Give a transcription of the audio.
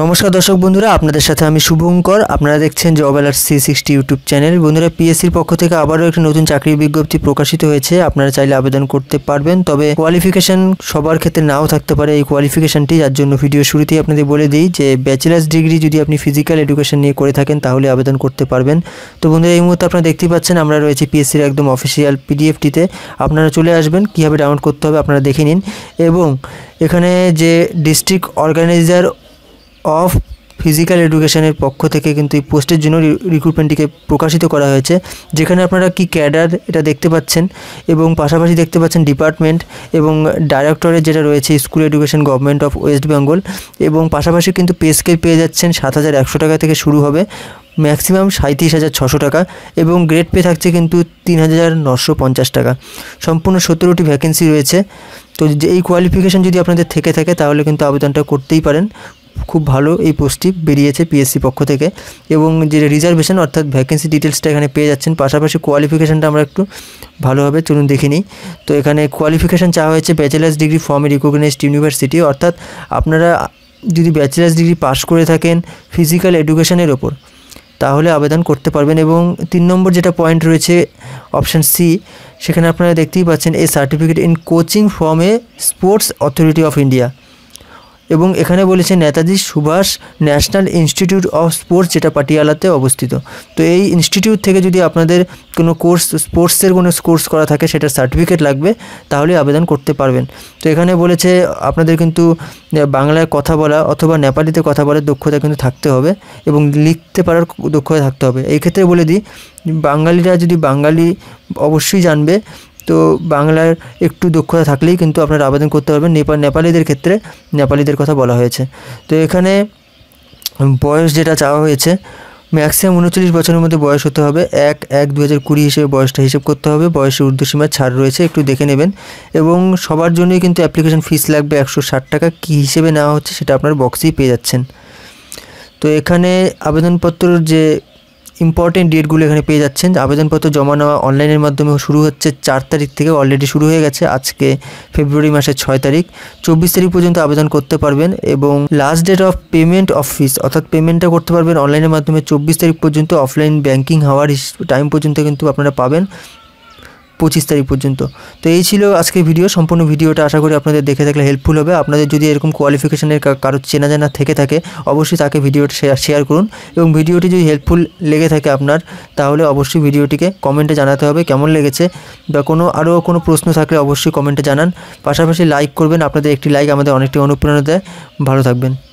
নমস্কার দর্শক বন্ধুরা আপনাদের সাথে আমি শুভঙ্কর আপনারা দেখছেন job alert C sixty YouTube channel বন্ধুরা পিএসসির পক্ষ থেকে আবারও একটি নতুন চাকরির বিজ্ঞপ্তি প্রকাশিত হয়েছে আপনারা চাইলে আবেদন করতে পারবেন তবে কোয়ালিফিকেশান সবার ক্ষেত্রে নাও থাকতে পারে এই কোয়ালিফিকেশানটি যার জন্য ভিডিও শুরুতেই আপনাদের বলে দিই যে ব্যাচেলার্স ডিগ্রি যদি আপনি ফিজিক্যাল এডুকেশন নিয়ে করে থাকেন তাহলে আবেদন করতে পারবেন তো বন্ধুরা এই মুহূর্তে আপনারা দেখতেই পাচ্ছেন আমরা রয়েছি পিএসসির একদম অফিসিয়াল পিডিএফটিতে আপনারা চলে আসবেন কীভাবে ডাউনলোড করতে হবে আপনারা দেখে নিন এবং এখানে যে ডিস্ট্রিক্ট অর্গানাইজার অফ ফিজিক্যাল এডুকেশনের পক্ষ থেকে কিন্তু এই পোস্টের জন্য রিক্রুটমেন্টটিকে প্রকাশিত করা হয়েছে যেখানে আপনারা কি ক্যাডার এটা দেখতে পাচ্ছেন এবং পাশাপাশি দেখতে পাচ্ছেন ডিপার্টমেন্ট এবং ডাইরেক্টরের যেটা রয়েছে school education government of West Bengal এবং পাশাপাশি কিন্তু পে স্কেল পেয়ে যাচ্ছেন সাত হাজার একশো টাকা থেকে শুরু হবে ম্যাক্সিমাম সাঁত্রিশ হাজার ছশো টাকা এবং গ্রেড পে থাকছে কিন্তু তিন হাজার নশো পঞ্চাশ টাকা সম্পূর্ণ সতেরোটি ভ্যাকেন্সি রয়েছে তো এই কোয়ালিফিকেশান যদি আপনাদের থেকে থাকে তাহলে কিন্তু আবেদনটা করতেই পারেন খুব ভালো এই পোস্টটি বেরিয়েছে পিএসসি পক্ষ থেকে এবং যে রিজার্ভেশন অর্থাৎ ভ্যাকেন্সি ডিটেলসটা এখানে পেয়ে যাচ্ছেন পাশাপাশি কোয়ালিফিকেশানটা আমরা একটু ভালোভাবে চলুন দেখে নিই তো এখানে কোয়ালিফিকেশান চাওয়া হয়েছে bachelor's degree from recognised university অর্থাৎ আপনারা যদি ব্যাচেলার্স ডিগ্রি পাস করে থাকেন ফিজিক্যাল এডুকেশনের ওপর তাহলে আবেদন করতে পারবেন এবং তিন নম্বর যেটা পয়েন্ট রয়েছে অপশান সি সেখানে আপনারা দেখতেই পাচ্ছেন এই সার্টিফিকেট ইন কোচিং ফর্মে স্পোর্টস অথরিটি অফ ইন্ডিয়া এবং এখানে বলেছে Netaji Subhash National Institute of Sports যেটা পাটিয়ালাতে অবস্থিত তো এই ইনস্টিটিউট থেকে যদি আপনাদের কোনো কোর্স স্পোর্টসের কোনো কোর্স করা থাকে সেটার সার্টিফিকেট লাগবে তাহলে আবেদন করতে পারবেন তো এখানে বলেছে আপনাদের কিন্তু বাংলায় কথা বলা অথবা নেপালিতে কথা বলার দক্ষতা কিন্তু থাকতে হবে এবং লিখতে পারার দক্ষতা থাকতে হবে এই ক্ষেত্রে বলে দিই বাঙালিরা যদি বাঙালি অবশ্যই জানবে তো বাংলার একটু দক্ষতা থাকলেই কিন্তু আপনারা আবেদন করতে পারবেন নেপাল নেপালিদের ক্ষেত্রে নেপালিদের কথা বলা হয়েছে তো এখানে বয়স যেটা চাওয়া হয়েছে ম্যাক্সিমাম উনচল্লিশ বছরের মধ্যে বয়স হতে হবে এক এক দু হাজার কুড়ি হিসেবে বয়সটা হিসেব করতে হবে বয়সের ঊর্ধ্বসীমার ছাড় রয়েছে একটু দেখে নেবেন এবং সবার জন্যই কিন্তু অ্যাপ্লিকেশন ফিস লাগবে একশো ষাট টাকা কী হিসেবে নেওয়া হচ্ছে সেটা আপনার বক্সেই পেয়ে যাচ্ছেন তো এখানে আবেদনপত্রর যে ইম্পর্টেন্ট ডেটগুলো এখানে পেয়ে যাচ্ছেন আবেদনপত্র জমা নেওয়া অনলাইনের মাধ্যমে শুরু হচ্ছে চার তারিখ থেকে অলরেডি শুরু হয়ে গেছে আজকে ফেব্রুয়ারি মাসের ছয় তারিখ চব্বিশ তারিখ পর্যন্ত আবেদন করতে পারবেন এবং last date of payment office অর্থাৎ পেমেন্টটা করতে পারবেন অনলাইনের মাধ্যমে চব্বিশ তারিখ পর্যন্ত অফলাইন ব্যাঙ্কিং হওয়ার টাইম পর্যন্ত কিন্তু আপনারা পাবেন পঁচিশ তারিখ পর্যন্ত তো এই ছিল আজকে ভিডিও সম্পূর্ণ ভিডিওটা আশা করি আপনাদের দেখে থাকলে হেল্পফুল হবে আপনাদের যদি এরকম কোয়ালিফিকেশানের কারো চেনা জানা থেকে থাকে অবশ্যই তাকে ভিডিওটা শেয়ার করুন এবং ভিডিওটি যদি হেল্পফুল লেগে থাকে আপনার তাহলে অবশ্যই ভিডিওটিকে কমেন্টে জানাতে হবে কেমন লেগেছে বা কোনো আরও কোনো প্রশ্ন থাকলে অবশ্যই কমেন্টে জানান পাশাপাশি লাইক করবেন আপনাদের একটি লাইক আমাদের অনেকটি অনুপ্রেরণা দেয় ভালো থাকবেন